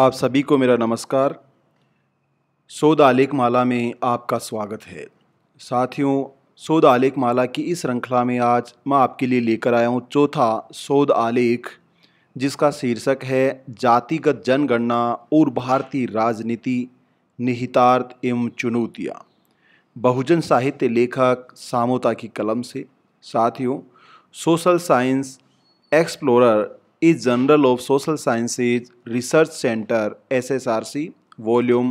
आप सभी को मेरा नमस्कार सोद आलेख माला में आपका स्वागत है साथियों सोद आलेख माला की इस श्रृंखला में आज मैं आपके लिए लेकर आया हूँ चौथा सोद आलेख जिसका शीर्षक है जातिगत जनगणना और भारतीय राजनीति निहितार्थ एवं चुनौतियाँ बहुजन साहित्य लेखक सामोता की कलम से साथियों social science explorer is journal of social sciences research centre S S R C volume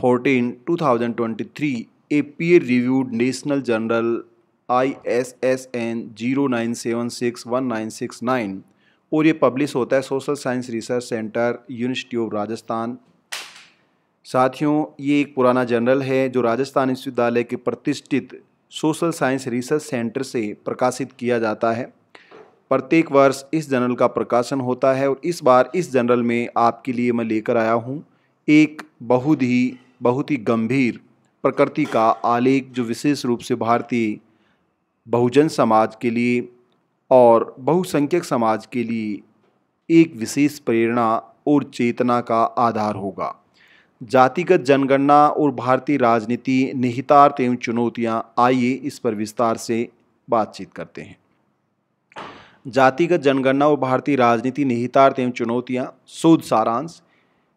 fourteen two thousand twenty three a peer reviewed national journal I S S N zero nine seven six one nine six nine और ये publish होता है social science research centre university of Rajasthan साथियों ये एक पुराना general है जो राजस्थान विश्वविद्यालय के प्रतिष्ठित सोशल साइंस रिसर्च सेंटर से प्रकाशित किया जाता है प्रत्येक वर्ष इस जनरल का प्रकाशन होता है और इस बार इस जनरल में आपके लिए मैं लेकर आया हूँ एक बहुत ही बहुत ही गंभीर प्रकृति का आलेख जो विशेष रूप से भारतीय बहुजन समाज के लिए और बहुसंख्यक समाज के लिए एक विशेष प्रेरणा और चेतना का आधार होगा जातिगत जनगणना और भारतीय राजनीति निहितार्थ एवं चुनौतियाँ आइए इस पर विस्तार से बातचीत करते हैं जातिगत जनगणना और भारतीय राजनीति निहितार्थ एवं चुनौतियाँ शोध सारांश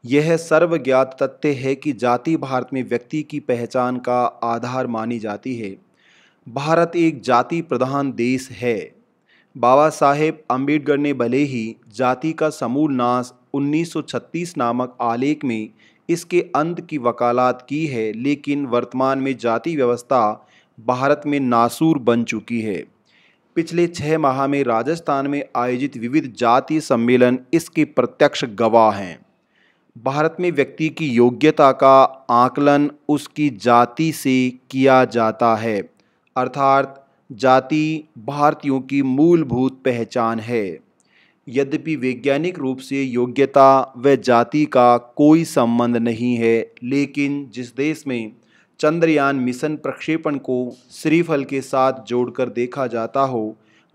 यह सर्वज्ञात तथ्य है कि जाति भारत में व्यक्ति की पहचान का आधार मानी जाती है भारत एक जाति प्रधान देश है बाबा साहेब अम्बेडकर ने भले ही जाति का समूल नाश 1936 नामक आलेख में इसके अंत की वकालत की है लेकिन वर्तमान में जाति व्यवस्था भारत में नासूर बन चुकी है पिछले छः माह में राजस्थान में आयोजित विविध जातीय सम्मेलन इसके प्रत्यक्ष गवाह हैं भारत में व्यक्ति की योग्यता का आकलन उसकी जाति से किया जाता है अर्थात जाति भारतीयों की मूलभूत पहचान है यद्यपि वैज्ञानिक रूप से योग्यता व जाति का कोई संबंध नहीं है लेकिन जिस देश में चंद्रयान मिशन प्रक्षेपण को श्रीफल के साथ जोड़कर देखा जाता हो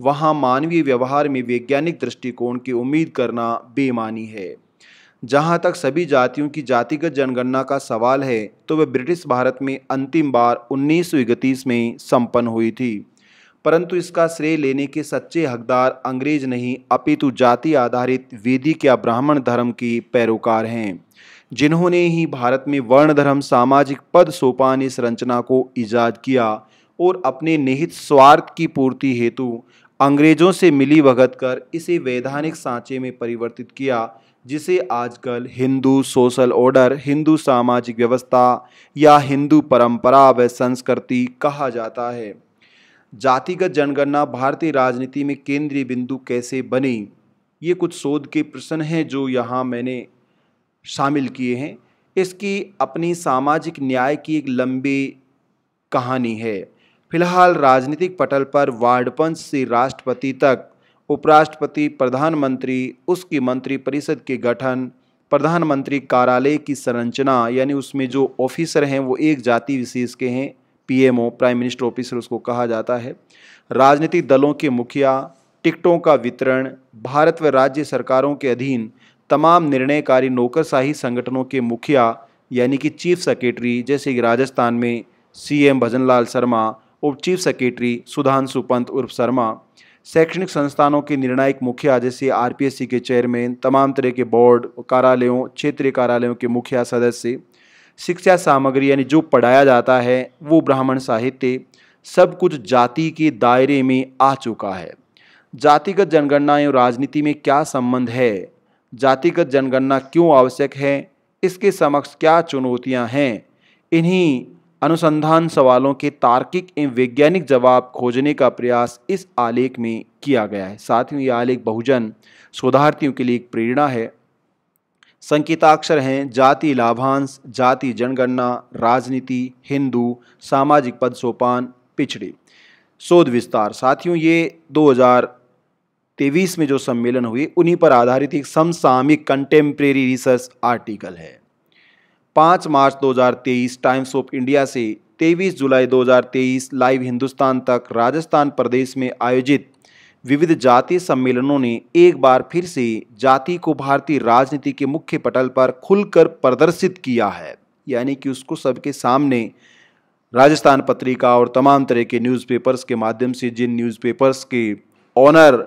वहाँ मानवीय व्यवहार में वैज्ञानिक दृष्टिकोण की उम्मीद करना बेमानी है जहाँ तक सभी जातियों की जातिगत जनगणना का सवाल है तो वह ब्रिटिश भारत में अंतिम बार उन्नीस में संपन्न हुई थी परंतु इसका श्रेय लेने के सच्चे हकदार अंग्रेज नहीं अपितु जाति आधारित वेदी के ब्राह्मण धर्म की पैरोकार हैं जिन्होंने ही भारत में वर्ण धर्म सामाजिक पद सोपान इस संरचना को ईजाद किया और अपने निहित स्वार्थ की पूर्ति हेतु अंग्रेजों से मिली भगत कर इसे वैधानिक सांचे में परिवर्तित किया जिसे आजकल हिंदू सोशल ऑर्डर हिंदू सामाजिक व्यवस्था या हिंदू परंपरा व संस्कृति कहा जाता है जातिगत जनगणना भारतीय राजनीति में केंद्रीय बिंदु कैसे बनी ये कुछ शोध के प्रश्न हैं जो यहाँ मैंने शामिल किए हैं इसकी अपनी सामाजिक न्याय की एक लंबी कहानी है फिलहाल राजनीतिक पटल पर वार्ड पंच से राष्ट्रपति तक उपराष्ट्रपति प्रधानमंत्री उसकी मंत्री परिषद के गठन प्रधानमंत्री कार्यालय की संरचना यानी उसमें जो ऑफिसर हैं वो एक जाति विशेष के हैं पीएमओ प्राइम मिनिस्टर ऑफिसर उसको कहा जाता है राजनीतिक दलों के मुखिया टिकटों का वितरण भारत व राज्य सरकारों के अधीन तमाम निर्णयकारी नौकरशाही संगठनों के मुखिया यानी कि चीफ सेक्रेटरी जैसे कि राजस्थान में सीएम भजनलाल शर्मा उप चीफ सेक्रेटरी सुधांशु पंत उर्फ शर्मा शैक्षणिक संस्थानों के निर्णायक मुखिया जैसे आरपीएससी के चेयरमैन तमाम तरह के बोर्ड कार्यालयों क्षेत्रीय कार्यालयों के मुखिया सदस्य शिक्षा सामग्री यानी जो पढ़ाया जाता है वो ब्राह्मण साहित्य सब कुछ जाति के दायरे में आ चुका है जातिगत जनगणना एवं राजनीति में क्या संबंध है जातिगत जनगणना क्यों आवश्यक है इसके समक्ष क्या चुनौतियां हैं इन्हीं अनुसंधान सवालों के तार्किक एवं वैज्ञानिक जवाब खोजने का प्रयास इस आलेख में किया गया है साथ ही यह आलेख बहुजन शोधार्थियों के लिए एक प्रेरणा है संकेताक्षर हैं जाति लाभांश जाति जनगणना राजनीति हिंदू सामाजिक पद सोपान पिछड़े शोध विस्तार साथियों ये तेईस में जो सम्मेलन हुए उन्हीं पर आधारित एक समसामिक कंटेम्प्रेरी रिसर्च आर्टिकल है पाँच मार्च 2023 टाइम्स ऑफ इंडिया से 23 जुलाई 2023 लाइव हिंदुस्तान तक राजस्थान प्रदेश में आयोजित विविध जातीय सम्मेलनों ने एक बार फिर से जाति को भारतीय राजनीति के मुख्य पटल पर खुलकर प्रदर्शित किया है यानी कि उसको सबके सामने राजस्थान पत्रिका और तमाम तरह के न्यूज़पेपर्स के माध्यम से जिन न्यूज़पेपर्स के ऑनर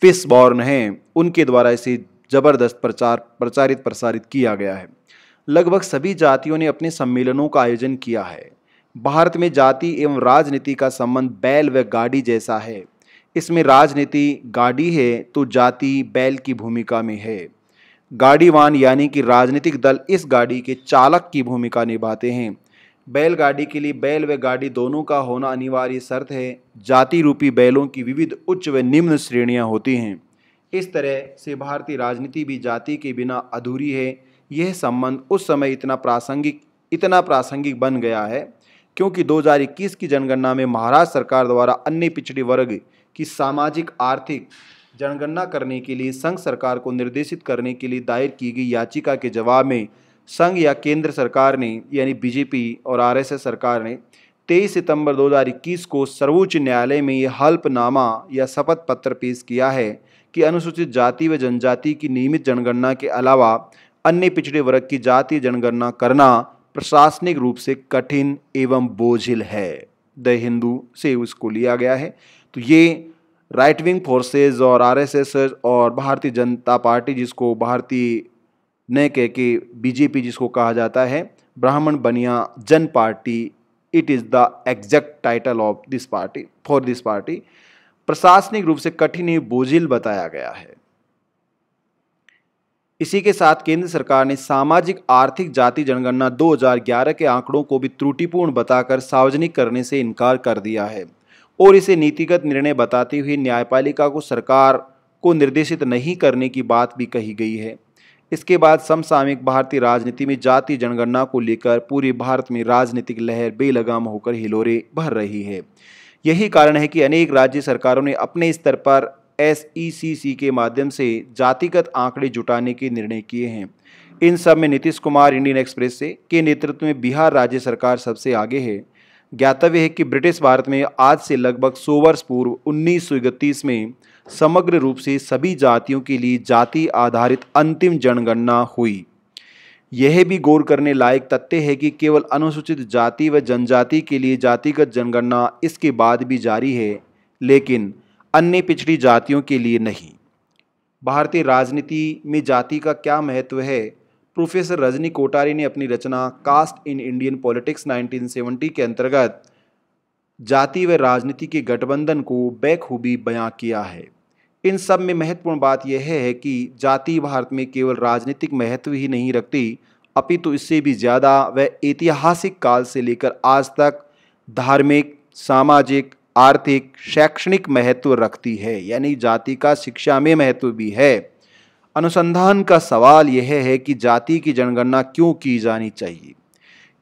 फिसबॉर्न बॉर्न हैं उनके द्वारा इसे ज़बरदस्त प्रचार प्रचारित प्रसारित किया गया है लगभग सभी जातियों ने अपने सम्मेलनों का आयोजन किया है भारत में जाति एवं राजनीति का संबंध बैल व गाड़ी जैसा है इसमें राजनीति गाड़ी है तो जाति बैल की भूमिका में है गाड़ीवान यानी कि राजनीतिक दल इस गाड़ी के चालक की भूमिका निभाते हैं बैलगाड़ी के लिए बैल व गाड़ी दोनों का होना अनिवार्य शर्त है जाति रूपी बैलों की विविध उच्च व निम्न श्रेणियाँ होती हैं इस तरह से भारतीय राजनीति भी जाति के बिना अधूरी है यह संबंध उस समय इतना प्रासंगिक इतना प्रासंगिक बन गया है क्योंकि 2021 की जनगणना में महाराष्ट्र सरकार द्वारा अन्य पिछड़े वर्ग की सामाजिक आर्थिक जनगणना करने के लिए संघ सरकार को निर्देशित करने के लिए दायर की गई याचिका के जवाब में संघ या केंद्र सरकार ने यानी बीजेपी और आरएसएस सरकार ने 23 सितंबर 2021 को सर्वोच्च न्यायालय में ये हल्फनामा या शपथ पत्र पेश किया है कि अनुसूचित जाति व जनजाति की नियमित जनगणना के अलावा अन्य पिछड़े वर्ग की जातीय जनगणना करना प्रशासनिक रूप से कठिन एवं बोझिल है द हिंदू से उसको लिया गया है तो ये राइट विंग फोर्सेज और आरएसएस और भारतीय जनता पार्टी जिसको भारतीय न कह के बीजेपी जिसको कहा जाता है Brahmin Bania Jan party it is the exact title of this party for this party प्रशासनिक रूप से कठिन बोझिल बताया गया है इसी के साथ केंद्र सरकार ने सामाजिक आर्थिक जाति जनगणना 2011 के आंकड़ों को भी त्रुटिपूर्ण बताकर सार्वजनिक करने से इनकार कर दिया है और इसे नीतिगत निर्णय बताते हुए न्यायपालिका को सरकार को निर्देशित नहीं करने की बात भी कही गई है इसके बाद समसामयिक भारतीय राजनीति में जाति जनगणना को लेकर पूरे भारत में राजनीतिक लहर बेलगाम होकर हिलोरे भर रही है यही कारण है कि अनेक राज्य सरकारों ने अपने स्तर पर एस e के माध्यम से जातिगत आंकड़े जुटाने के निर्णय किए हैं इन सब में नीतीश कुमार इंडियन एक्सप्रेस से के नेतृत्व में बिहार राज्य सरकार सबसे आगे है ज्ञातव्य है कि ब्रिटिश भारत में आज से लगभग सौ वर्ष पूर्व उन्नीस में समग्र रूप से सभी जातियों के लिए जाति आधारित अंतिम जनगणना हुई यह भी गौर करने लायक तथ्य है कि केवल अनुसूचित जाति व जनजाति के लिए जातिगत जनगणना इसके बाद भी जारी है लेकिन अन्य पिछड़ी जातियों के लिए नहीं भारतीय राजनीति में जाति का क्या महत्व है प्रोफेसर रजनी कोटारी ने अपनी रचना कास्ट इन इंडियन पॉलिटिक्स 1970 के अंतर्गत जाति व राजनीति के गठबंधन को बेखूबी बयां किया है इन सब में महत्वपूर्ण बात यह है कि जाति भारत में केवल राजनीतिक महत्व ही नहीं रखती अपितु तो इससे भी ज़्यादा वह ऐतिहासिक काल से लेकर आज तक धार्मिक सामाजिक आर्थिक शैक्षणिक महत्व रखती है यानी जाति का शिक्षा में महत्व भी है अनुसंधान का सवाल यह है कि जाति की जनगणना क्यों की जानी चाहिए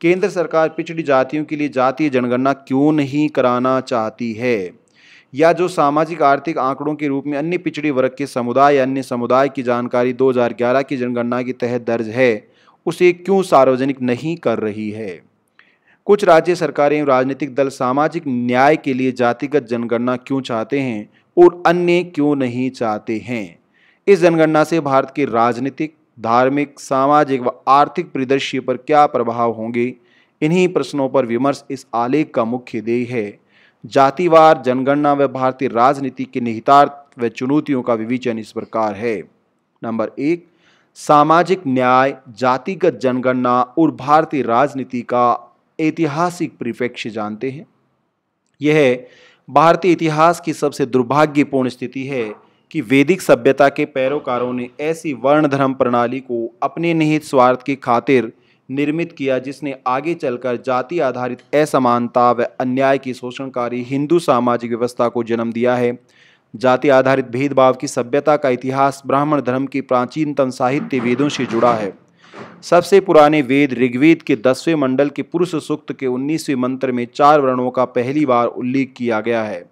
केंद्र सरकार पिछड़ी जातियों के लिए जातीय जनगणना क्यों नहीं कराना चाहती है या जो सामाजिक आर्थिक आंकड़ों के रूप में अन्य पिछड़ी वर्ग के समुदाय या अन्य समुदाय की जानकारी 2011 की जनगणना के तहत दर्ज है उसे क्यों सार्वजनिक नहीं कर रही है कुछ राज्य सरकारें एवं राजनीतिक दल सामाजिक न्याय के लिए जातिगत जनगणना क्यों चाहते हैं और अन्य क्यों नहीं चाहते हैं इस जनगणना से भारत के राजनीतिक धार्मिक सामाजिक व आर्थिक परिदृश्य पर क्या प्रभाव होंगे इन्हीं प्रश्नों पर विमर्श इस आलेख का मुख्य देय है जातिवार जनगणना व भारतीय राजनीति के निहितार्थ व चुनौतियों का विवेचन इस प्रकार है नंबर एक सामाजिक न्याय जातिगत जनगणना और भारतीय राजनीति का ऐतिहासिक परिप्रेक्ष्य जानते हैं यह भारतीय इतिहास की सबसे दुर्भाग्यपूर्ण स्थिति है कि वैदिक सभ्यता के पैरोकारों ने ऐसी वर्ण धर्म प्रणाली को अपने निहित स्वार्थ की खातिर निर्मित किया जिसने आगे चलकर जाति आधारित असमानता व अन्याय की शोषणकारी हिंदू सामाजिक व्यवस्था को जन्म दिया है जाति आधारित भेदभाव की सभ्यता का इतिहास ब्राह्मण धर्म की प्राचीनतम साहित्य वेदों से जुड़ा है सबसे पुराने वेद ऋग्वेद के दसवें मंडल के पुरुष सूक्त के उन्नीसवें मंत्र में चार वर्णों का पहली बार उल्लेख किया गया है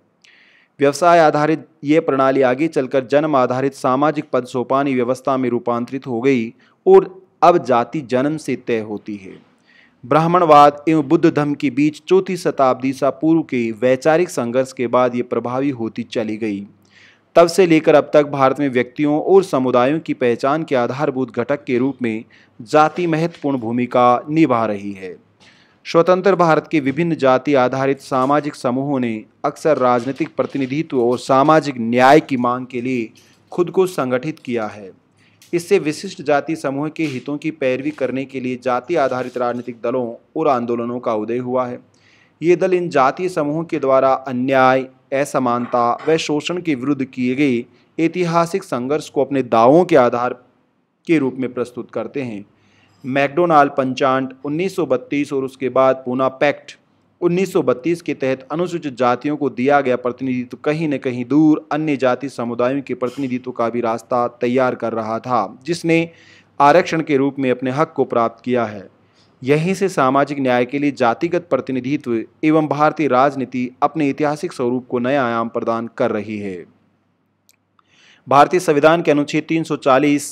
व्यवसाय आधारित ये प्रणाली आगे चलकर जन्म आधारित सामाजिक पद सोपानी व्यवस्था में रूपांतरित हो गई और अब जाति जन्म से तय होती है ब्राह्मणवाद एवं बुद्ध धर्म के बीच चौथी शताब्दी सा पूर्व के वैचारिक संघर्ष के बाद ये प्रभावी होती चली गई तब से लेकर अब तक भारत में व्यक्तियों और समुदायों की पहचान के आधारभूत घटक के रूप में जाति महत्वपूर्ण भूमिका निभा रही है स्वतंत्र भारत के विभिन्न जाति आधारित सामाजिक समूहों ने अक्सर राजनीतिक प्रतिनिधित्व और सामाजिक न्याय की मांग के लिए खुद को संगठित किया है इससे विशिष्ट जाति समूह के हितों की पैरवी करने के लिए जाति आधारित राजनीतिक दलों और आंदोलनों का उदय हुआ है ये दल इन जातीय समूहों के द्वारा अन्याय असमानता व शोषण के विरुद्ध किए गए ऐतिहासिक संघर्ष को अपने दावों के आधार के रूप में प्रस्तुत करते हैं मैकडोनाल्ड पंचांट 1932 और उसके बाद पूना पैक्ट 1932 के तहत अनुसूचित जातियों को दिया गया प्रतिनिधित्व कहीं न कहीं दूर अन्य जाति समुदायों के प्रतिनिधित्व का भी रास्ता तैयार कर रहा था जिसने आरक्षण के रूप में अपने हक को प्राप्त किया है यहीं से सामाजिक न्याय के लिए जातिगत प्रतिनिधित्व एवं भारतीय राजनीति अपने ऐतिहासिक स्वरूप को नया आयाम प्रदान कर रही है भारतीय संविधान के अनुच्छेद 340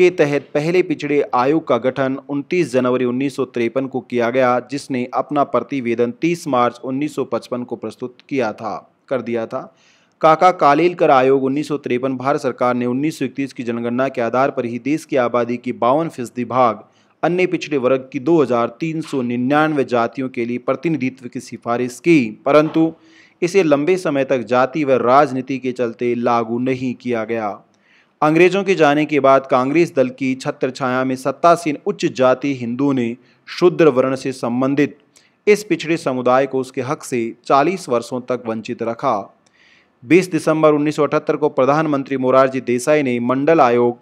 के तहत पहले पिछड़े आयोग का गठन 29 जनवरी उन्नीस को किया गया जिसने अपना प्रतिवेदन 30 मार्च 1955 को प्रस्तुत किया था कर दिया था काका कालील कर आयोग उन्नीस भारत सरकार ने उन्नीस की जनगणना के आधार पर ही देश की आबादी की बावन फीसदी भाग अन्य पिछड़े वर्ग की 2,399 जातियों के लिए प्रतिनिधित्व की सिफारिश की परंतु इसे लंबे समय तक जाति व राजनीति के चलते लागू नहीं किया गया अंग्रेजों के जाने के बाद कांग्रेस दल की छत्र छाया में सत्तासीन उच्च जाति हिंदुओं ने शूद्र वर्ण से संबंधित इस पिछड़े समुदाय को उसके हक से 40 वर्षों तक वंचित रखा 20 दिसंबर 1978 को प्रधानमंत्री मोरारजी देसाई ने मंडल आयोग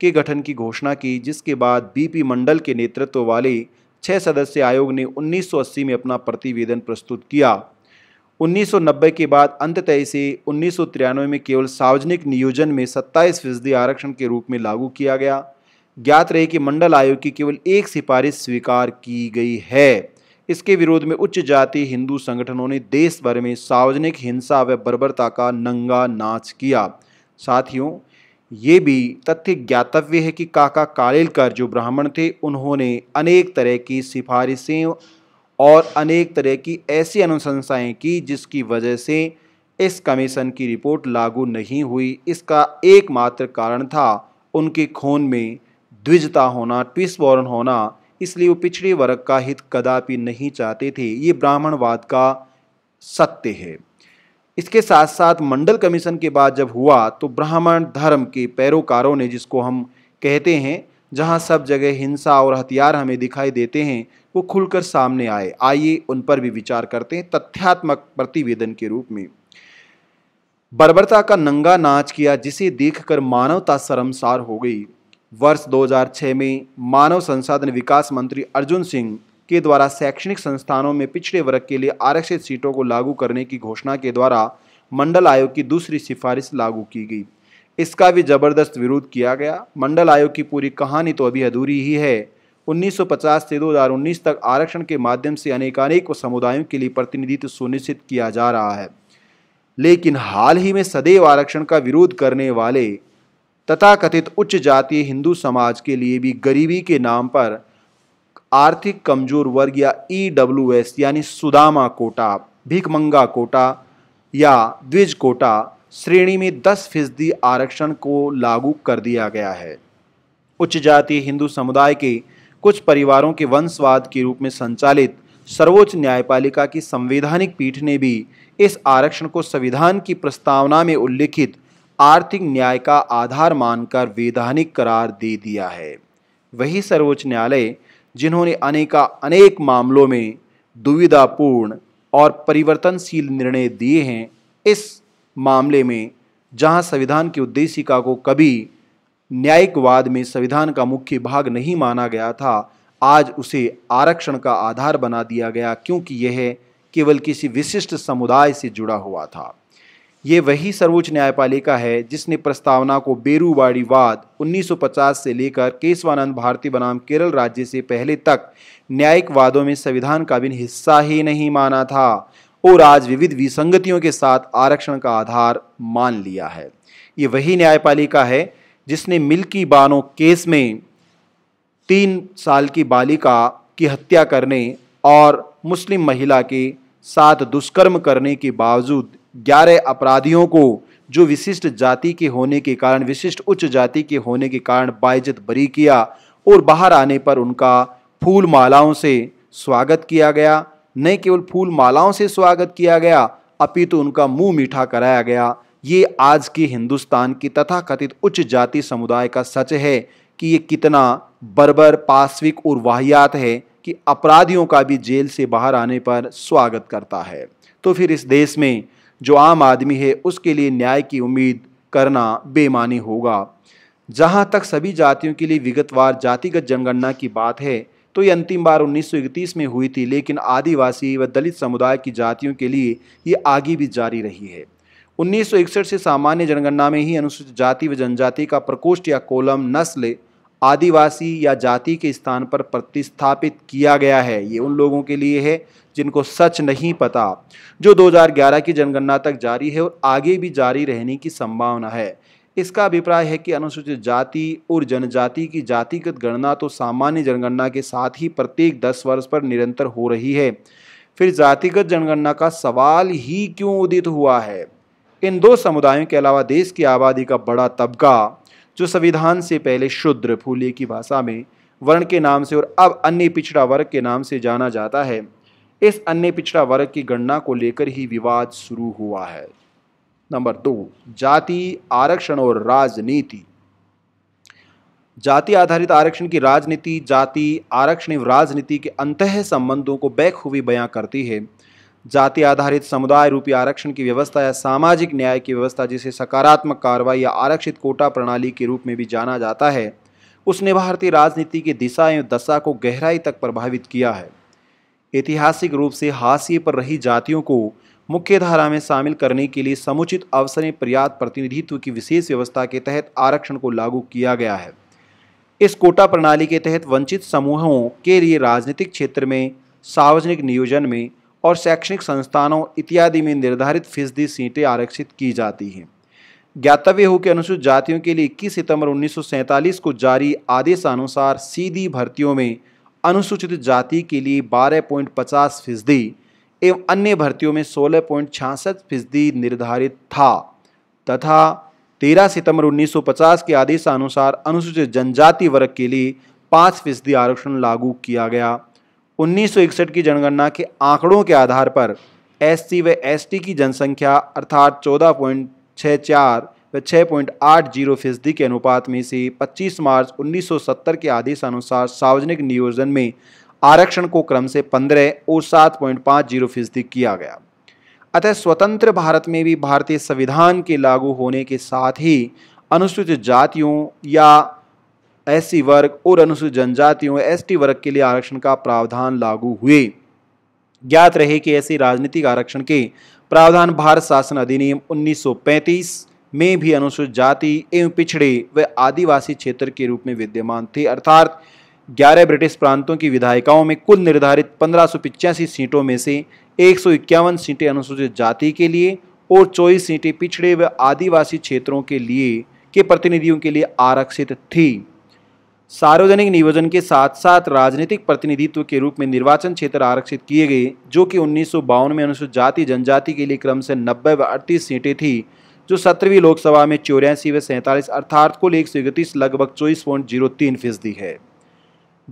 के गठन की घोषणा की जिसके बाद बीपी मंडल के नेतृत्व वाले छः सदस्य आयोग ने 1980 में अपना प्रतिवेदन प्रस्तुत किया 1990 के बाद अंततः इसे उन्नीस में केवल सार्वजनिक नियोजन में 27 फीसदी आरक्षण के रूप में लागू किया गया ज्ञात रहे कि मंडल आयोग की केवल एक सिफारिश स्वीकार की गई है इसके विरोध में उच्च जाति हिंदू संगठनों ने देश भर में सार्वजनिक हिंसा व बर्बरता का नंगा नाच किया साथियों ये भी तथ्य ज्ञातव्य है कि काका कालेलकर जो ब्राह्मण थे उन्होंने अनेक तरह की सिफारिशें और अनेक तरह की ऐसी अनुशंसाएँ की जिसकी वजह से इस कमीशन की रिपोर्ट लागू नहीं हुई इसका एकमात्र कारण था उनके खून में द्विजता होना ट्विस्बॉर्न होना इसलिए वो पिछड़े वर्ग का हित कदापि नहीं चाहते थे ये ब्राह्मणवाद का सत्य है इसके साथ साथ मंडल कमीशन के बाद जब हुआ तो ब्राह्मण धर्म के पैरोकारों ने जिसको हम कहते हैं जहां सब जगह हिंसा और हथियार हमें दिखाई देते हैं वो खुलकर सामने आए आइए उन पर भी विचार करते हैं तथ्यात्मक प्रतिवेदन के रूप में बर्बरता का नंगा नाच किया जिसे देखकर मानवता शर्मसार हो गई वर्ष 2006 में मानव संसाधन विकास मंत्री अर्जुन सिंह के द्वारा शैक्षणिक संस्थानों में पिछड़े वर्ग के लिए आरक्षित सीटों को लागू करने की घोषणा के द्वारा मंडल आयोग की दूसरी सिफारिश लागू की गई इसका भी ज़बरदस्त विरोध किया गया मंडल आयोग की पूरी कहानी तो अभी अधूरी ही है 1950 से 2019 तक आरक्षण के माध्यम से अनेकानेक समुदायों के लिए प्रतिनिधित्व सुनिश्चित किया जा रहा है लेकिन हाल ही में सदैव आरक्षण का विरोध करने वाले तथाकथित उच्च जातीय हिंदू समाज के लिए भी गरीबी के नाम पर आर्थिक कमजोर वर्ग या ई e यानी सुदामा कोटा भीखमंगा कोटा या द्विज कोटा श्रेणी में 10 फीसदी आरक्षण को लागू कर दिया गया है उच्च जाति हिंदू समुदाय के कुछ परिवारों के वंशवाद के रूप में संचालित सर्वोच्च न्यायपालिका की संवैधानिक पीठ ने भी इस आरक्षण को संविधान की प्रस्तावना में उल्लिखित आर्थिक न्याय का आधार मानकर वैधानिक करार दे दिया है वही सर्वोच्च न्यायालय जिन्होंने अनेका अनेक मामलों में दुविधापूर्ण और परिवर्तनशील निर्णय दिए हैं इस मामले में जहां संविधान की उद्देशिका को कभी न्यायिकवाद में संविधान का मुख्य भाग नहीं माना गया था आज उसे आरक्षण का आधार बना दिया गया क्योंकि यह केवल किसी विशिष्ट समुदाय से जुड़ा हुआ था ये वही सर्वोच्च न्यायपालिका है जिसने प्रस्तावना को वाद 1950 से लेकर केशवानंद भारती बनाम केरल राज्य से पहले तक न्यायिक वादों में संविधान का भी हिस्सा ही नहीं माना था और आज विविध विसंगतियों के साथ आरक्षण का आधार मान लिया है ये वही न्यायपालिका है जिसने मिल्की बानो केस में तीन साल की बालिका की हत्या करने और मुस्लिम महिला के साथ दुष्कर्म करने के बावजूद ग्यारह अपराधियों को जो विशिष्ट जाति के होने के कारण विशिष्ट उच्च जाति के होने के कारण बाइजत बरी किया और बाहर आने पर उनका फूल मालाओं से स्वागत किया गया न केवल फूल मालाओं से स्वागत किया गया अपितु तो उनका मुंह मीठा कराया गया ये आज के हिंदुस्तान की तथाकथित उच्च जाति समुदाय का सच है कि ये कितना बर्बर पाश्विक और वाहियात है कि अपराधियों का भी जेल से बाहर आने पर स्वागत करता है तो फिर इस देश में जो आम आदमी है उसके लिए न्याय की उम्मीद करना बेमानी होगा जहाँ तक सभी जातियों के लिए विगतवार जातिगत जनगणना की बात है तो ये अंतिम बार 1931 में हुई थी लेकिन आदिवासी व दलित समुदाय की जातियों के लिए ये आगे भी जारी रही है 1961 से सामान्य जनगणना में ही अनुसूचित जाति व जनजाति का प्रकोष्ठ या कोलम नस्ल आदिवासी या जाति के स्थान पर प्रतिस्थापित किया गया है ये उन लोगों के लिए है जिनको सच नहीं पता जो 2011 की जनगणना तक जारी है और आगे भी जारी रहने की संभावना है इसका अभिप्राय है कि अनुसूचित जाति और जनजाति की जातिगत गणना तो सामान्य जनगणना के साथ ही प्रत्येक दस वर्ष पर निरंतर हो रही है फिर जातिगत जनगणना का सवाल ही क्यों उदित हुआ है इन दो समुदायों के अलावा देश की आबादी का बड़ा तबका जो संविधान से पहले शुद्र फूलिए की भाषा में वर्ण के नाम से और अब अन्य पिछड़ा वर्ग के नाम से जाना जाता है इस अन्य पिछड़ा वर्ग की गणना को लेकर ही विवाद शुरू हुआ है नंबर दो जाति आरक्षण और राजनीति जाति आधारित आरक्षण की राजनीति जाति आरक्षण एवं राजनीति के अंत संबंधों को बैखूबी बयां करती है जाति आधारित समुदाय रूपी आरक्षण की व्यवस्था या सामाजिक न्याय की व्यवस्था जिसे सकारात्मक कार्रवाई या आरक्षित कोटा प्रणाली के रूप में भी जाना जाता है उसने भारतीय राजनीति की दिशा एवं दशा को गहराई तक प्रभावित किया है ऐतिहासिक रूप से हाशिए पर रही जातियों को मुख्य धारा में शामिल करने के लिए समुचित अवसरें पर्याप्त प्रतिनिधित्व की विशेष व्यवस्था के तहत आरक्षण को लागू किया गया है इस कोटा प्रणाली के तहत वंचित समूहों के लिए राजनीतिक क्षेत्र में सार्वजनिक नियोजन में और शैक्षणिक संस्थानों इत्यादि में निर्धारित फीसदी सीटें आरक्षित की जाती हैं ज्ञातव्य हो कि अनुसूचित जातियों के लिए इक्कीस सितंबर उन्नीस को जारी आदेशानुसार सीधी भर्तियों में अनुसूचित जाति के लिए 12.50 फीसदी एवं अन्य भर्तियों में सोलह पॉइंट छियासठ फीसदी निर्धारित था तथा तेरह सितंबर 1950 के आदेशानुसार अनुसूचित जनजाति वर्ग के लिए पाँच फीसदी आरक्षण लागू किया गया 1961 की जनगणना के आंकड़ों के आधार पर एस सी व एस टी की जनसंख्या अर्थात चौदह पॉइंट छः चार व छः पॉइंट आठ जीरो फीसदी के अनुपात में से 25 मार्च 1970 के आदेशानुसार सार्वजनिक नियोजन में आरक्षण को क्रम से पंद्रह और सात पॉइंट पाँच जीरो फीसदी किया गया अतः स्वतंत्र भारत में भी भारतीय संविधान के लागू होने के साथ ही अनुसूचित जातियों या एस वर्ग और अनुसूचित जनजातियों एस वर्ग के लिए आरक्षण का प्रावधान लागू हुए ज्ञात रहे कि ऐसे राजनीतिक आरक्षण के प्रावधान भारत शासन अधिनियम 1935 में भी अनुसूचित जाति एवं पिछड़े व आदिवासी क्षेत्र के रूप में विद्यमान थे अर्थात ग्यारह ब्रिटिश प्रांतों की विधायिकाओं में कुल निर्धारित पंद्रह सीटों में से एक सीटें अनुसूचित जाति के लिए और चौबीस सीटें पिछड़े व आदिवासी क्षेत्रों के लिए के प्रतिनिधियों के लिए आरक्षित थी सार्वजनिक नियोजन के साथ साथ राजनीतिक प्रतिनिधित्व के रूप में निर्वाचन क्षेत्र आरक्षित किए गए जो कि उन्नीस में अनुसूचित जाति जनजाति के लिए क्रम से नब्बे व अड़तीस सीटें थी जो सत्रहवीं लोकसभा में चौरासी व सैंतालीस अर्थात कुल एक सौ इकतीस लगभग चौबीस पॉइंट जीरो तीन फीसदी है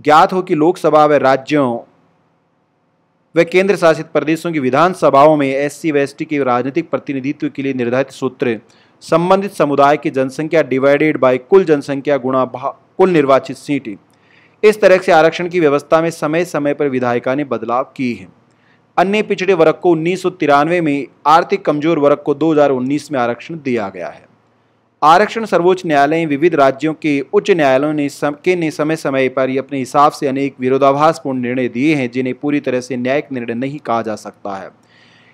ज्ञात हो कि लोकसभा व राज्यों व केंद्र शासित प्रदेशों की विधानसभाओं में एस सी व एस टी के राजनीतिक प्रतिनिधित्व के लिए निर्धारित सूत्र संबंधित समुदाय की जनसंख्या डिवाइडेड बाय कुल जनसंख्या गुणा कुल निर्वाचित सीटें इस तरह से आरक्षण की व्यवस्था में समय समय पर विधायिका ने बदलाव की है अन्य पिछड़े वर्ग को उन्नीस में आर्थिक कमजोर वर्ग को 2019 में आरक्षण दिया गया है आरक्षण सर्वोच्च न्यायालय विविध राज्यों के उच्च न्यायालयों ने सम, के ने समय समय पर अपने हिसाब से अनेक विरोधाभासपूर्ण निर्णय दिए हैं जिन्हें पूरी तरह से न्यायिक निर्णय नहीं कहा जा सकता है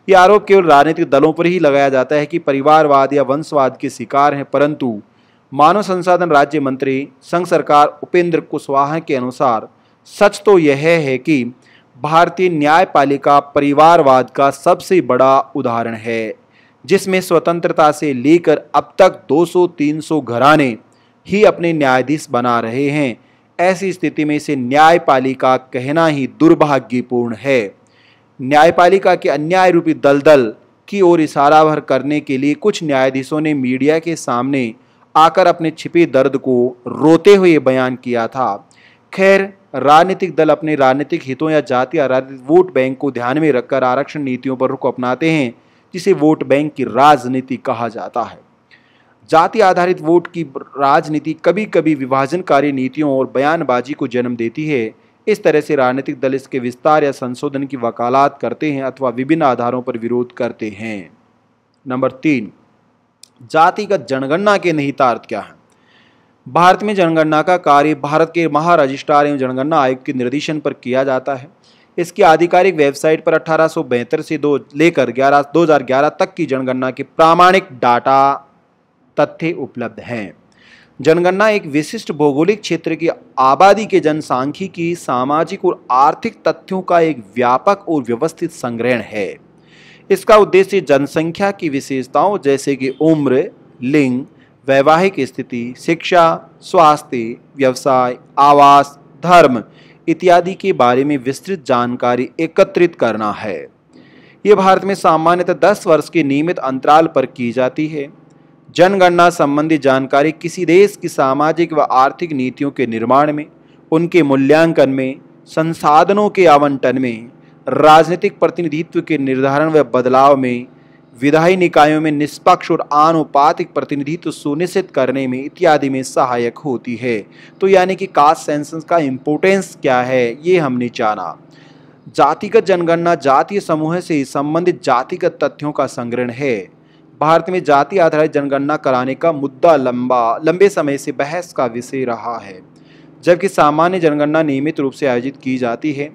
ये आरोप केवल राजनीतिक दलों पर ही लगाया जाता है कि परिवारवाद या वंशवाद के शिकार हैं परंतु मानव संसाधन राज्य मंत्री संघ सरकार उपेंद्र कुशवाहा के अनुसार सच तो यह है कि भारतीय न्यायपालिका परिवारवाद का सबसे बड़ा उदाहरण है जिसमें स्वतंत्रता से लेकर अब तक 200-300 घराने ही अपने न्यायाधीश बना रहे हैं ऐसी स्थिति में इसे न्यायपालिका कहना ही दुर्भाग्यपूर्ण है न्यायपालिका के अन्याय रूपी दलदल की ओर इशारा भर करने के लिए कुछ न्यायाधीशों ने मीडिया के सामने आकर अपने छिपे दर्द को रोते हुए बयान किया था खैर राजनीतिक दल अपने राजनीतिक हितों या जाति आधारित वोट बैंक को ध्यान में रखकर आरक्षण नीतियों पर रुख अपनाते हैं जिसे वोट बैंक की राजनीति कहा जाता है जाति आधारित वोट की राजनीति कभी कभी विभाजनकारी नीतियों और बयानबाजी को जन्म देती है इस तरह से राजनीतिक दल इसके विस्तार या संशोधन की वकालत करते हैं अथवा विभिन्न आधारों पर विरोध करते हैं नंबर तीन जातिगत जनगणना के निहितार्थ क्या है भारत में जनगणना का कार्य भारत के महारजिस्ट्रार एवं जनगणना आयोग के निर्देशन पर किया जाता है इसकी आधिकारिक वेबसाइट पर अठारह से दो लेकर ग्यारह दो तक की जनगणना के प्रामाणिक डाटा तथ्य उपलब्ध हैं जनगणना एक विशिष्ट भौगोलिक क्षेत्र की आबादी के जनसांख्यिकी सामाजिक और आर्थिक तथ्यों का एक व्यापक और व्यवस्थित संग्रहण है इसका उद्देश्य जनसंख्या की विशेषताओं जैसे कि उम्र लिंग वैवाहिक स्थिति शिक्षा स्वास्थ्य व्यवसाय आवास धर्म इत्यादि के बारे में विस्तृत जानकारी एकत्रित करना है ये भारत में सामान्यतः दस वर्ष के नियमित अंतराल पर की जाती है जनगणना संबंधी जानकारी किसी देश की सामाजिक व आर्थिक नीतियों के निर्माण में उनके मूल्यांकन में संसाधनों के आवंटन में राजनीतिक प्रतिनिधित्व के निर्धारण व बदलाव में विधायी निकायों में निष्पक्ष और आनुपातिक प्रतिनिधित्व सुनिश्चित करने में इत्यादि में सहायक होती है तो यानी कि कास्ट सेंसस का इम्पोर्टेंस क्या है ये हमने जाना जातिगत जनगणना जातीय समूह से संबंधित जातिगत तथ्यों का संग्रहण है भारत में जाति आधारित जनगणना कराने का मुद्दा लंबा लंबे समय से बहस का विषय रहा है जबकि सामान्य जनगणना नियमित रूप से आयोजित की जाती है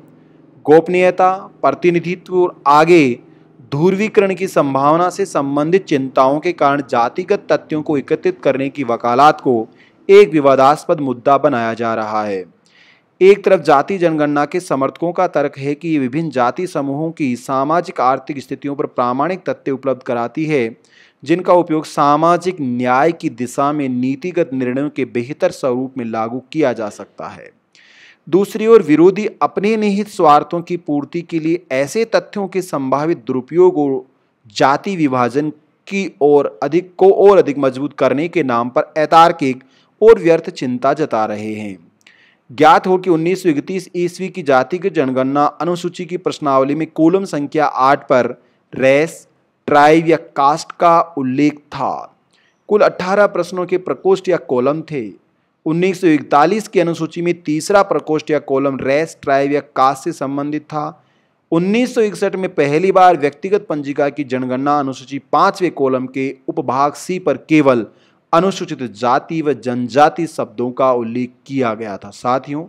गोपनीयता प्रतिनिधित्व और आगे ध्रुवीकरण की संभावना से संबंधित चिंताओं के कारण जातिगत तथ्यों को एकत्रित करने की वकालत को एक विवादास्पद मुद्दा बनाया जा रहा है एक तरफ जाति जनगणना के समर्थकों का तर्क है कि ये विभिन्न जाति समूहों की सामाजिक आर्थिक स्थितियों पर प्रामाणिक तथ्य उपलब्ध कराती है जिनका उपयोग सामाजिक न्याय की दिशा में नीतिगत निर्णयों के बेहतर स्वरूप में लागू किया जा सकता है दूसरी ओर विरोधी अपने निहित स्वार्थों की पूर्ति के लिए ऐसे तथ्यों के संभावित दुरुपयोग और जाति विभाजन की ओर अधिक को और अधिक मजबूत करने के नाम पर ऐतार्किक और व्यर्थ चिंता जता रहे हैं ज्ञात हो कि उन्नीस सौ इकतीस ईस्वी की जाति जनगणना अनुसूची की प्रश्नावली में कोलम संख्या आठ पर रेस ट्राइव या कास्ट का उल्लेख था कुल 18 प्रश्नों के प्रकोष्ठ या कॉलम थे 1941 की अनुसूची में तीसरा प्रकोष्ठ या कॉलम रेस ट्राइव या कास्ट से संबंधित था 1961 में पहली बार व्यक्तिगत पंजिका की जनगणना अनुसूची पाँचवें कॉलम के उपभाग सी पर केवल अनुसूचित जाति व जनजाति शब्दों का उल्लेख किया गया था साथियों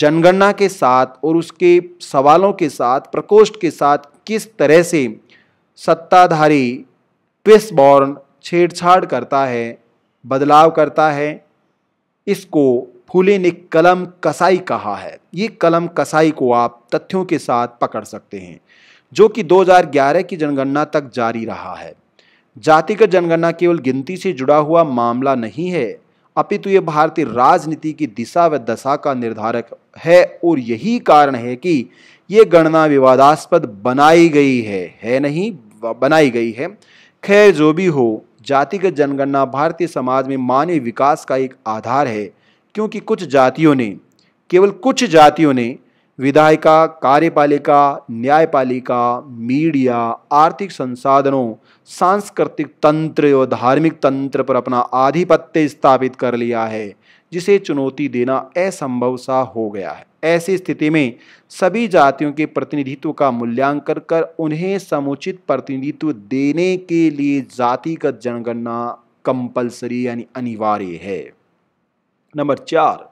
जनगणना के साथ और उसके सवालों के साथ प्रकोष्ठ के साथ किस तरह से सत्ताधारी ट्विस्टबॉर्न छेड़छाड़ करता है बदलाव करता है इसको फूले ने कलम कसाई कहा है ये कलम कसाई को आप तथ्यों के साथ पकड़ सकते हैं जो कि 2011 की जनगणना तक जारी रहा है जातिगत जनगणना केवल गिनती से जुड़ा हुआ मामला नहीं है अपितु ये भारतीय राजनीति की दिशा व दशा का निर्धारक है और यही कारण है कि ये गणना विवादास्पद बनाई गई है है नहीं बनाई गई है खैर जो भी हो जातिगत जनगणना भारतीय समाज में मानव विकास का एक आधार है क्योंकि कुछ जातियों ने केवल कुछ जातियों ने विधायिका कार्यपालिका न्यायपालिका मीडिया आर्थिक संसाधनों सांस्कृतिक तंत्र और धार्मिक तंत्र पर अपना आधिपत्य स्थापित कर लिया है जिसे चुनौती देना असंभव सा हो गया है ऐसी स्थिति में सभी जातियों के प्रतिनिधित्व का मूल्यांकन कर उन्हें समुचित प्रतिनिधित्व देने के लिए जातिगत जनगणना कंपलसरी यानी अनिवार्य है नंबर चार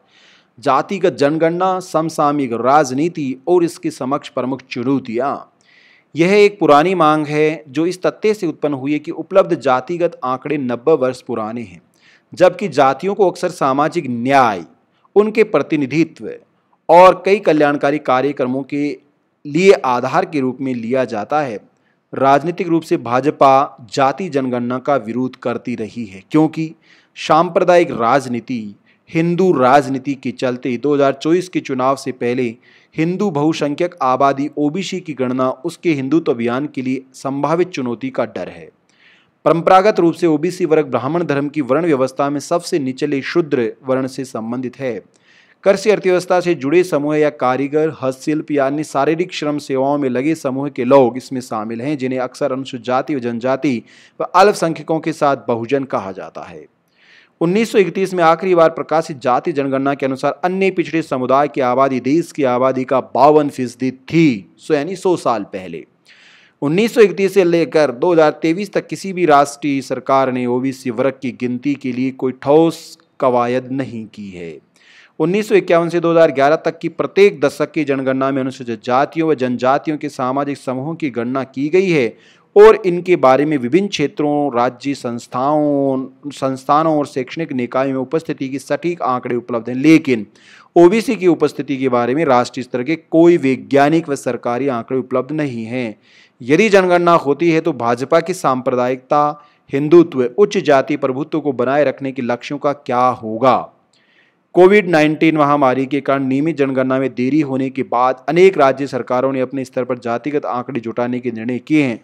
जातिगत जनगणना समसामयिक राजनीति और इसके समक्ष प्रमुख चुनौतियाँ यह एक पुरानी मांग है जो इस तथ्य से उत्पन्न हुई है कि उपलब्ध जातिगत आंकड़े नब्बे वर्ष पुराने हैं जबकि जातियों को अक्सर सामाजिक न्याय उनके प्रतिनिधित्व और कई कल्याणकारी कार्यक्रमों के लिए आधार के रूप में लिया जाता है राजनीतिक रूप से भाजपा जाति जनगणना का विरोध करती रही है क्योंकि सांप्रदायिक राजनीति हिंदू राजनीति के चलते 2024 के चुनाव से पहले हिंदू बहुसंख्यक आबादी ओबीसी की गणना उसके हिंदुत्व अभियान के लिए संभावित चुनौती का डर है परंपरागत रूप से ओबीसी वर्ग ब्राह्मण धर्म की वर्ण व्यवस्था में सबसे निचले शूद्र वर्ण से संबंधित है कृषि अर्थव्यवस्था से जुड़े समूह या कारीगर हस्तशिल्प या अन्य शारीरिक श्रम सेवाओं में लगे समूह के लोग इसमें शामिल हैं जिन्हें अक्सर अनुसूचित जाति व जनजाति व अल्पसंख्यकों के साथ बहुजन कहा जाता है 1931 में आखिरी बार प्रकाशित जाति जनगणना के अनुसार अन्य पिछड़े समुदाय की आबादी देश की आबादी का बावन फीसदी थी सो यानी सौ साल पहले 1931 से लेकर 2023 तक किसी भी राष्ट्रीय सरकार ने ओबीसी वर्ग की गिनती के लिए कोई ठोस कवायद नहीं की है उन्नीस से 2011 तक की प्रत्येक दशक की जनगणना में अनुसूचित जातियों व जनजातियों के सामाजिक समूहों की गणना की गई है और इनके बारे में विभिन्न क्षेत्रों राज्य संस्थाओं संस्थानों और शैक्षणिक निकायों में उपस्थिति की सटीक आंकड़े उपलब्ध हैं लेकिन ओबीसी की उपस्थिति के बारे में राष्ट्रीय स्तर के कोई वैज्ञानिक व सरकारी आंकड़े उपलब्ध नहीं हैं यदि जनगणना होती है तो भाजपा की सांप्रदायिकता हिंदुत्व उच्च जाति प्रभुत्व को बनाए रखने के लक्ष्यों का क्या होगा कोविड 19 महामारी के कारण नियमित जनगणना में देरी होने के बाद अनेक राज्य सरकारों ने अपने स्तर पर जातिगत आंकड़े जुटाने के निर्णय किए हैं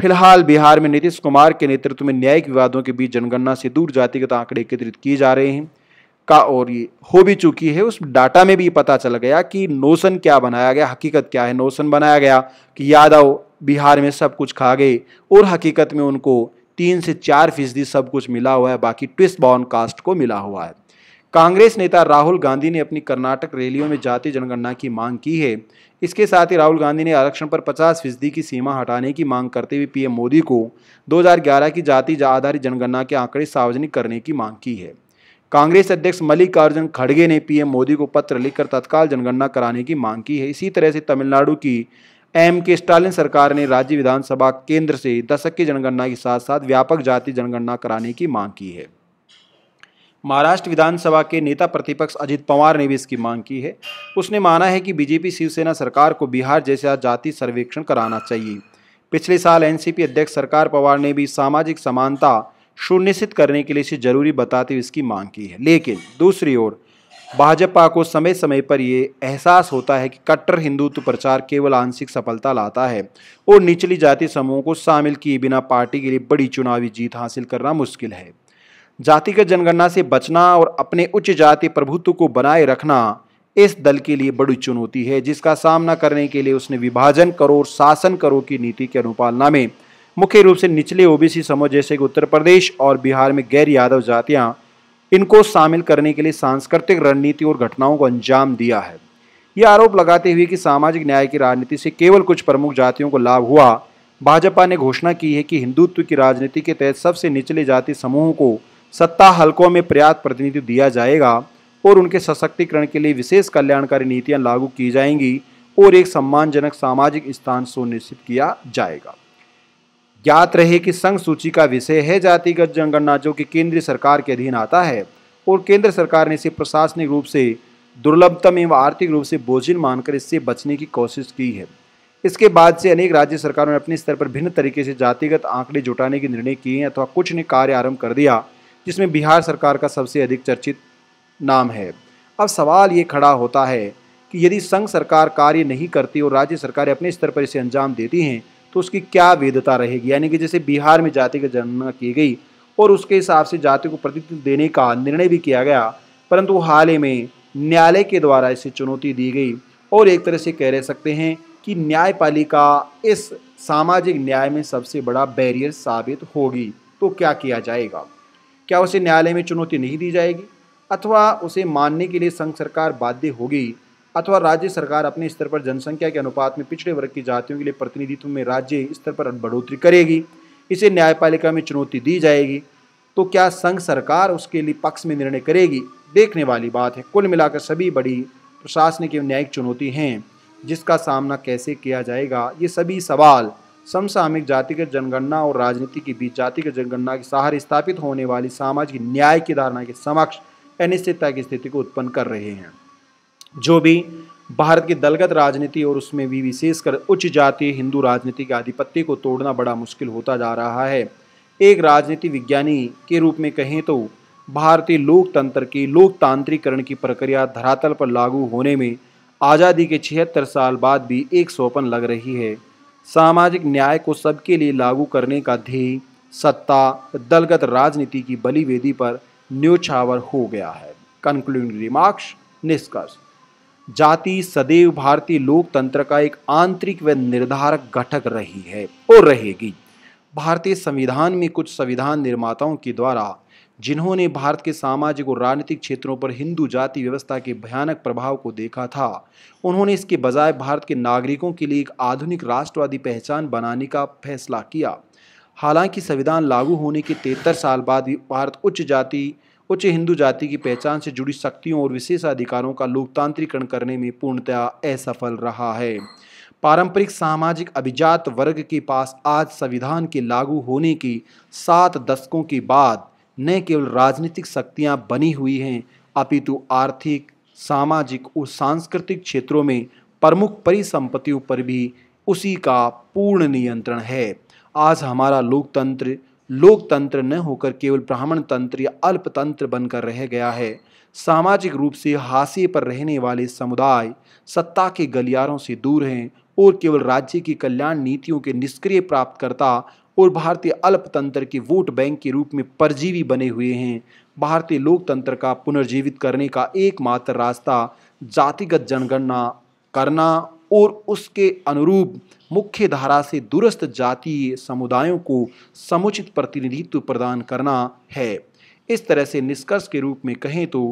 फिलहाल बिहार में नीतीश कुमार के नेतृत्व में न्यायिक विवादों के बीच जनगणना से दूर जातिगत आंकड़े एकत्रित किए जा रहे हैं का और ये हो भी चुकी है उस डाटा में भी पता चल गया कि नोशन क्या बनाया गया हकीकत क्या है नोशन बनाया गया कि यादव बिहार में सब कुछ खा गए और हकीकत में उनको तीन से चार फीसदी सब कुछ मिला हुआ है बाकी ट्विस्ट बॉन कास्ट को मिला हुआ है कांग्रेस नेता राहुल गांधी ने अपनी कर्नाटक रैलियों में जाति जनगणना की मांग की है इसके साथ ही राहुल गांधी ने आरक्षण पर 50 फीसदी की सीमा हटाने की मांग करते हुए पीएम मोदी को 2011 की जाति आधारित जनगणना के आंकड़े सार्वजनिक करने की मांग की है कांग्रेस अध्यक्ष मल्लिकार्जुन खड़गे ने पीएम मोदी को पत्र लिखकर तत्काल जनगणना कराने की मांग की है इसी तरह से तमिलनाडु की एम के स्टालिन सरकार ने राज्य विधानसभा केंद्र से दशक की जनगणना के साथ साथ व्यापक जाति जनगणना कराने की मांग की है महाराष्ट्र विधानसभा के नेता प्रतिपक्ष अजित पवार ने भी इसकी मांग की है उसने माना है कि बीजेपी शिवसेना सरकार को बिहार जैसा जाति सर्वेक्षण कराना चाहिए पिछले साल एनसीपी अध्यक्ष सरकार पवार ने भी सामाजिक समानता सुनिश्चित करने के लिए इसे जरूरी बताते हुए इसकी मांग की है लेकिन दूसरी ओर भाजपा को समय समय पर ये एहसास होता है कि कट्टर हिंदुत्व प्रचार केवल आंशिक सफलता लाता है और निचली जाति समूहों को शामिल किए बिना पार्टी के लिए बड़ी चुनावी जीत हासिल करना मुश्किल है जातिगत जनगणना से बचना और अपने उच्च जाति प्रभुत्व को बनाए रखना इस दल के लिए बड़ी चुनौती है जिसका सामना करने के लिए उसने विभाजन करो और शासन करो की नीति की अनुपालना में मुख्य रूप से निचले ओबीसी समूह जैसे कि उत्तर प्रदेश और बिहार में गैर यादव जातियां इनको शामिल करने के लिए सांस्कृतिक रणनीति और घटनाओं को अंजाम दिया है ये आरोप लगाते हुए कि सामाजिक न्याय की राजनीति से केवल कुछ प्रमुख जातियों को लाभ हुआ भाजपा ने घोषणा की है कि हिंदुत्व की राजनीति के तहत सबसे निचले जाति समूहों को सत्ता हलकों में पर्याप्त प्रतिनिधित्व दिया जाएगा और उनके सशक्तिकरण के लिए विशेष कल्याणकारी नीतियां लागू की जाएंगी और एक सम्मानजनक सामाजिक स्थान सुनिश्चित किया जाएगा ज्ञात रहे कि संघ सूची का विषय है जातिगत जनगणना जो कि केंद्रीय सरकार के अधीन आता है और केंद्र सरकार ने इसे प्रशासनिक रूप से दुर्लभतम एवं आर्थिक रूप से बोझिल मानकर इससे बचने की कोशिश की है इसके बाद से अनेक राज्य सरकारों ने अपने स्तर पर भिन्न तरीके से जातिगत आंकड़े जुटाने के निर्णय किए हैं अथवा कुछ ने कार्य आरंभ कर दिया जिसमें बिहार सरकार का सबसे अधिक चर्चित नाम है अब सवाल ये खड़ा होता है कि यदि संघ सरकार कार्य नहीं करती और राज्य सरकारें अपने स्तर पर इसे अंजाम देती हैं तो उसकी क्या वैधता रहेगी यानी कि जैसे बिहार में जाति की जनगणना की गई और उसके हिसाब से जाति को प्रतिनिधित्व देने का निर्णय भी किया गया परंतु हाल ही में न्यायालय के द्वारा इसे चुनौती दी गई और एक तरह से कह रह सकते हैं कि न्यायपालिका इस सामाजिक न्याय में सबसे बड़ा बैरियर साबित होगी तो क्या किया जाएगा क्या उसे न्यायालय में चुनौती नहीं दी जाएगी अथवा उसे मानने के लिए संघ सरकार बाध्य होगी अथवा राज्य सरकार अपने स्तर पर जनसंख्या के अनुपात में पिछड़े वर्ग की जातियों के लिए प्रतिनिधित्व में राज्य स्तर पर बढ़ोतरी करेगी इसे न्यायपालिका में चुनौती दी जाएगी तो क्या संघ सरकार उसके लिए पक्ष में निर्णय करेगी देखने वाली बात है कुल मिलाकर सभी बड़ी प्रशासनिक एवं न्यायिक चुनौती हैं जिसका सामना कैसे किया जाएगा ये सभी सवाल समसामयिक जातिगत जनगणना और राजनीति के बीच जातिगत जनगणना के सहारे स्थापित होने वाली सामाजिक न्याय की धारणा के समक्ष अनिश्चितता की स्थिति को उत्पन्न कर रहे हैं जो भी भारत की दलगत राजनीति और उसमें भी विशेषकर उच्च जातीय हिंदू राजनीति के आधिपत्य को तोड़ना बड़ा मुश्किल होता जा रहा है एक राजनीति विज्ञानी के रूप में कहें तो भारतीय लोकतंत्र की लोकतांत्रिकरण की प्रक्रिया धरातल पर लागू होने में आज़ादी के छिहत्तर साल बाद भी एक सौपन लग रही है सामाजिक न्याय को सबके लिए लागू करने का ध्येय सत्ता दलगत राजनीति की बलिवेदी पर न्योछावर हो गया है कंक्लूडिंग रिमार्क्स निष्कर्ष जाति सदैव भारतीय लोकतंत्र का एक आंतरिक व निर्धारक घटक रही है और रहेगी भारतीय संविधान में कुछ संविधान निर्माताओं के द्वारा जिन्होंने भारत के सामाजिक और राजनीतिक क्षेत्रों पर हिंदू जाति व्यवस्था के भयानक प्रभाव को देखा था उन्होंने इसके बजाय भारत के नागरिकों के लिए एक आधुनिक राष्ट्रवादी पहचान बनाने का फैसला किया हालांकि संविधान लागू होने के तिहत्तर साल बाद भी भारत उच्च जाति उच्च हिंदू जाति की पहचान से जुड़ी शक्तियों और विशेषाधिकारों का लोकतांत्रिकरण करने में पूर्णतया असफल रहा है पारंपरिक सामाजिक अभिजात वर्ग के पास आज संविधान के लागू होने की सात दशकों के बाद न केवल राजनीतिक शक्तियाँ बनी हुई हैं अपितु आर्थिक सामाजिक और सांस्कृतिक क्षेत्रों में प्रमुख परिसंपत्तियों पर भी उसी का पूर्ण नियंत्रण है आज हमारा लोकतंत्र लोकतंत्र न होकर केवल ब्राह्मण तंत्र या अल्पतंत्र बनकर रह गया है सामाजिक रूप से हाशिए पर रहने वाले समुदाय सत्ता के गलियारों से दूर हैं और केवल राज्य की कल्याण नीतियों के निष्क्रिय प्राप्तकर्ता और भारतीय अल्पतंत्र के वोट बैंक के रूप में परजीवी बने हुए हैं भारतीय लोकतंत्र का पुनर्जीवित करने का एकमात्र रास्ता जातिगत जनगणना करना और उसके अनुरूप मुख्य धारा से दुरस्त जातीय समुदायों को समुचित प्रतिनिधित्व प्रदान करना है इस तरह से निष्कर्ष के रूप में कहें तो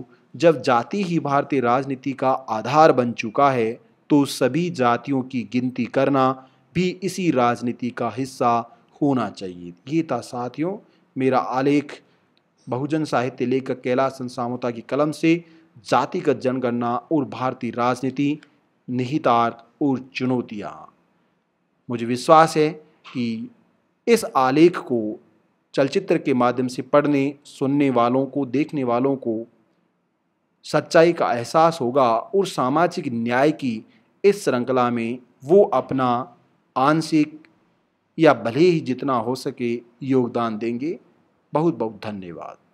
जब जाति ही भारतीय राजनीति का आधार बन चुका है तो सभी जातियों की गिनती करना भी इसी राजनीति का हिस्सा होना चाहिए ये था साथियों मेरा आलेख बहुजन साहित्य लेखक कैलाश संसामता की कलम से जातिगत जनगणना और भारतीय राजनीति निहितार्थ और चुनौतियाँ मुझे विश्वास है कि इस आलेख को चलचित्र के माध्यम से पढ़ने सुनने वालों को देखने वालों को सच्चाई का एहसास होगा और सामाजिक न्याय की इस श्रृंखला में वो अपना आंशिक या भले ही जितना हो सके योगदान देंगे बहुत बहुत धन्यवाद